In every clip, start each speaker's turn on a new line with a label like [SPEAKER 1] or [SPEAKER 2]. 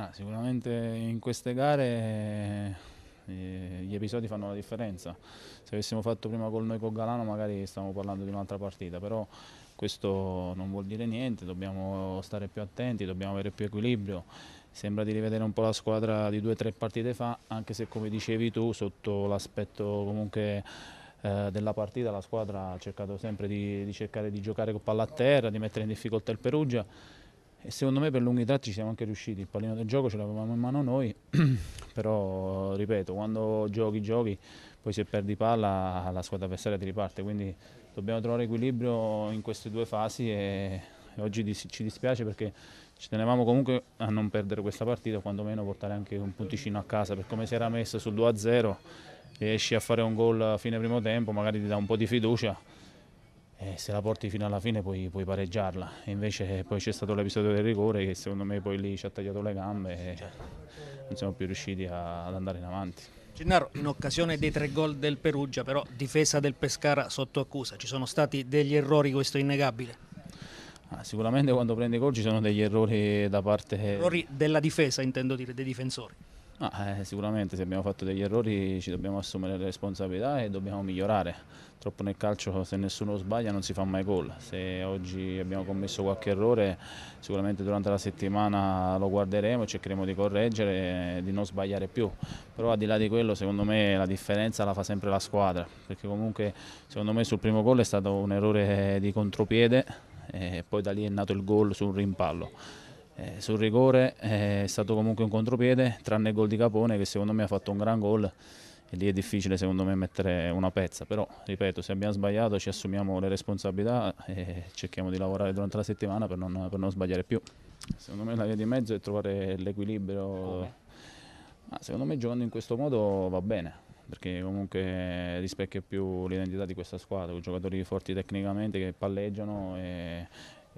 [SPEAKER 1] Ah, sicuramente in queste gare eh, gli episodi fanno la differenza. Se avessimo fatto prima con noi con Galano magari stavamo parlando di un'altra partita, però questo non vuol dire niente, dobbiamo stare più attenti, dobbiamo avere più equilibrio. Sembra di rivedere un po' la squadra di due o tre partite fa, anche se come dicevi tu sotto l'aspetto comunque eh, della partita la squadra ha cercato sempre di, di, cercare di giocare con palla a terra, di mettere in difficoltà il Perugia e secondo me per lunghi tratti ci siamo anche riusciti, il pallino del gioco ce l'avevamo in mano noi, però ripeto, quando giochi giochi, poi se perdi palla la squadra avversaria ti riparte, quindi dobbiamo trovare equilibrio in queste due fasi e, e oggi dis ci dispiace perché ci tenevamo comunque a non perdere questa partita, quantomeno portare anche un punticino a casa, per come si era messo sul 2-0, riesci a fare un gol a fine primo tempo, magari ti dà un po' di fiducia eh, se la porti fino alla fine puoi, puoi pareggiarla. E invece poi c'è stato l'episodio del rigore che secondo me poi lì ci ha tagliato le gambe e non siamo più riusciti a, ad andare in avanti.
[SPEAKER 2] Gennaro, in occasione dei tre gol del Perugia, però difesa del Pescara sotto accusa, ci sono stati degli errori, questo è innegabile?
[SPEAKER 1] Ah, sicuramente quando prendi gol ci sono degli errori da parte... Errori
[SPEAKER 2] della difesa intendo dire, dei difensori.
[SPEAKER 1] No, ah, eh, sicuramente se abbiamo fatto degli errori ci dobbiamo assumere le responsabilità e dobbiamo migliorare. Troppo nel calcio se nessuno sbaglia non si fa mai gol. Se oggi abbiamo commesso qualche errore sicuramente durante la settimana lo guarderemo cercheremo di correggere e di non sbagliare più. Però al di là di quello secondo me la differenza la fa sempre la squadra perché comunque secondo me sul primo gol è stato un errore di contropiede e poi da lì è nato il gol su un rimpallo. Eh, sul rigore eh, è stato comunque un contropiede, tranne il gol di Capone che secondo me ha fatto un gran gol e lì è difficile secondo me mettere una pezza, però ripeto se abbiamo sbagliato ci assumiamo le responsabilità e cerchiamo di lavorare durante la settimana per non, per non sbagliare più. Secondo me la via di mezzo è trovare l'equilibrio, ma secondo me giocando in questo modo va bene perché comunque rispecchia più l'identità di questa squadra, con giocatori forti tecnicamente che palleggiano e,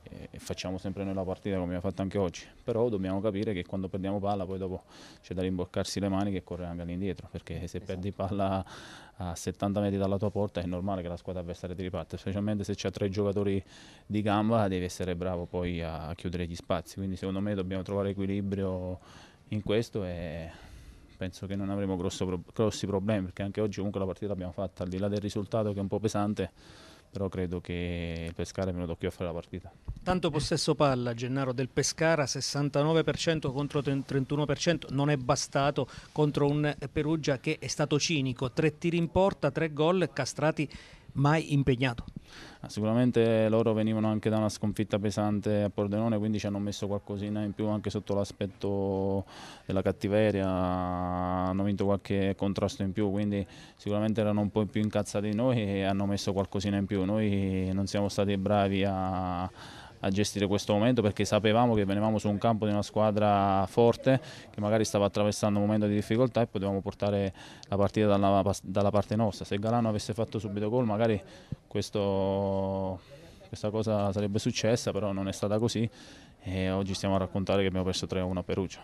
[SPEAKER 1] e facciamo sempre noi la partita come abbiamo fatto anche oggi, però dobbiamo capire che quando perdiamo palla poi dopo c'è da rimboccarsi le maniche e correre anche all'indietro, perché se esatto. perdi palla a 70 metri dalla tua porta è normale che la squadra avversaria ti riparte, specialmente se c'è tre giocatori di gamba devi essere bravo poi a chiudere gli spazi, quindi secondo me dobbiamo trovare equilibrio in questo e penso che non avremo grosso, grossi problemi, perché anche oggi comunque la partita l'abbiamo fatta, al di là del risultato che è un po' pesante però credo che il Pescara è venuto qui a fare la partita.
[SPEAKER 2] Tanto possesso palla, Gennaro, del Pescara, 69% contro 31%, non è bastato contro un Perugia che è stato cinico, tre tiri in porta, tre gol, castrati mai impegnato.
[SPEAKER 1] Sicuramente loro venivano anche da una sconfitta pesante a Pordenone, quindi ci hanno messo qualcosina in più anche sotto l'aspetto della cattiveria, hanno vinto qualche contrasto in più, quindi sicuramente erano un po' più incazzati di noi e hanno messo qualcosina in più. Noi non siamo stati bravi a a gestire questo momento perché sapevamo che venivamo su un campo di una squadra forte che magari stava attraversando un momento di difficoltà e potevamo portare la partita dalla, dalla parte nostra. Se Galano avesse fatto subito gol magari questo, questa cosa sarebbe successa, però non è stata così e oggi stiamo a raccontare che abbiamo perso 3-1 a Perugia.